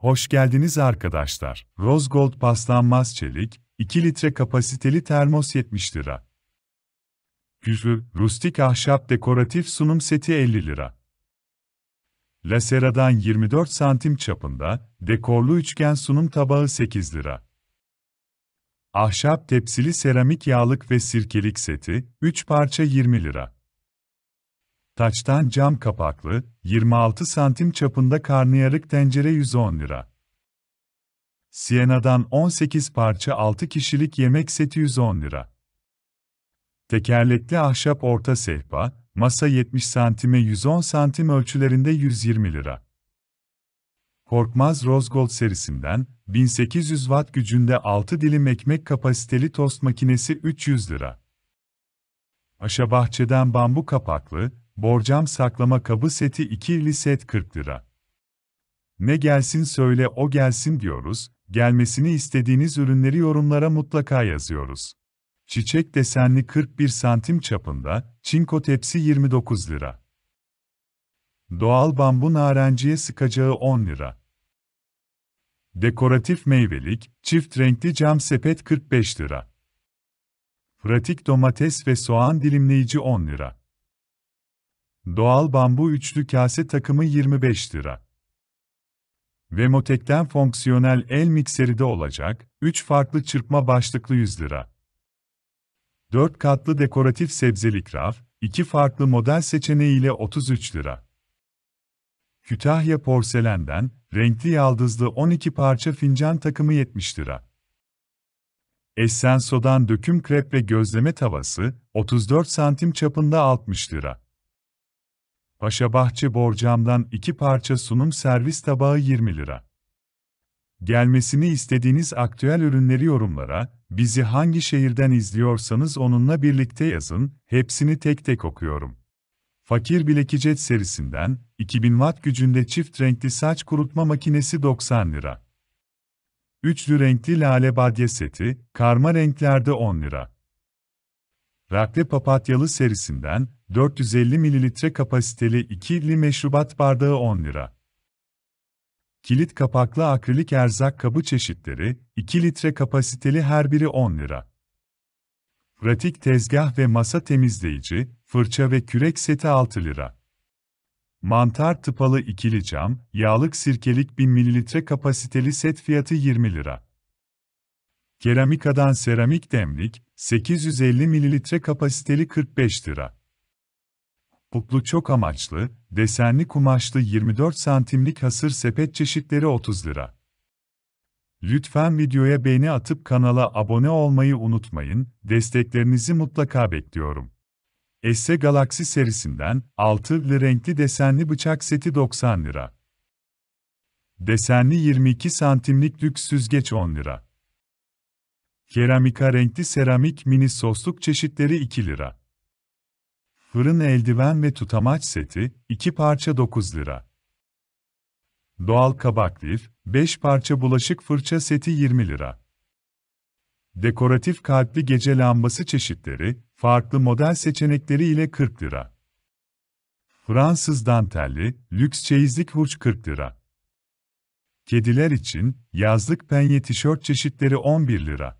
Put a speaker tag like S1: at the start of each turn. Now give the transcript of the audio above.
S1: Hoş geldiniz arkadaşlar. Rose Gold paslanmaz çelik, 2 litre kapasiteli termos 70 lira. Küfür, rustik ahşap dekoratif sunum seti 50 lira. Lasera'dan 24 santim çapında, dekorlu üçgen sunum tabağı 8 lira. Ahşap tepsili seramik yağlık ve sirkelik seti, 3 parça 20 lira. Taçtan cam kapaklı, 26 santim çapında karniyarık tencere 110 lira. Siena'dan 18 parça 6 kişilik yemek seti 110 lira. Tekerlekli ahşap orta sehpa, masa 70 santime 110 santim ölçülerinde 120 lira. Korkmaz Rosgold serisinden 1800 watt gücünde 6 dilim ekmek kapasiteli tost makinesi 300 lira. Aşa bahçeden bambu kapaklı, Borcam saklama kabı seti ikili set 40 lira. Ne gelsin söyle o gelsin diyoruz, gelmesini istediğiniz ürünleri yorumlara mutlaka yazıyoruz. Çiçek desenli 41 santim çapında, çinko tepsi 29 lira. Doğal bambu narenciye sıkacağı 10 lira. Dekoratif meyvelik, çift renkli cam sepet 45 lira. Pratik domates ve soğan dilimleyici 10 lira. Doğal bambu üçlü kase takımı 25 lira. Vemotek'ten fonksiyonel el mikseri de olacak, 3 farklı çırpma başlıklı 100 lira. 4 katlı dekoratif sebzelik raf, 2 farklı model seçeneğiyle 33 lira. Kütahya porselenden, renkli yaldızlı 12 parça fincan takımı 70 lira. Essenso'dan döküm krep ve gözleme tavası, 34 santim çapında 60 lira. Paşabahçe borcamdan iki parça sunum servis tabağı 20 lira. Gelmesini istediğiniz aktüel ürünleri yorumlara, bizi hangi şehirden izliyorsanız onunla birlikte yazın, hepsini tek tek okuyorum. Fakir Bilekicet serisinden, 2000 watt gücünde çift renkli saç kurutma makinesi 90 lira. Üçlü renkli lale badye seti, karma renklerde 10 lira. Rakle Papatyalı serisinden 450 ml kapasiteli 2 li meşrubat bardağı 10 lira. Kilit kapaklı akrilik erzak kabı çeşitleri 2 litre kapasiteli her biri 10 lira. Pratik tezgah ve masa temizleyici, fırça ve kürek seti 6 lira. Mantar tıpalı ikili cam, yağlık sirkelik 1000 ml kapasiteli set fiyatı 20 lira. Keramikadan seramik demlik, 850 ml kapasiteli 45 lira. Putlu çok amaçlı, desenli kumaşlı 24 santimlik hasır sepet çeşitleri 30 lira. Lütfen videoya beğeni atıp kanala abone olmayı unutmayın, desteklerinizi mutlaka bekliyorum. Esse Galaxy serisinden 6 renkli desenli bıçak seti 90 lira. Desenli 22 santimlik lüks süzgeç 10 lira. Keramika renkli seramik mini sosluk çeşitleri 2 lira. Fırın eldiven ve tutamaç seti 2 parça 9 lira. Doğal kabak lif 5 parça bulaşık fırça seti 20 lira. Dekoratif kalpli gece lambası çeşitleri, farklı model seçenekleri ile 40 lira. Fransız dantelli, lüks çeyizlik hurç 40 lira. Kediler için yazlık penye tişört çeşitleri 11 lira.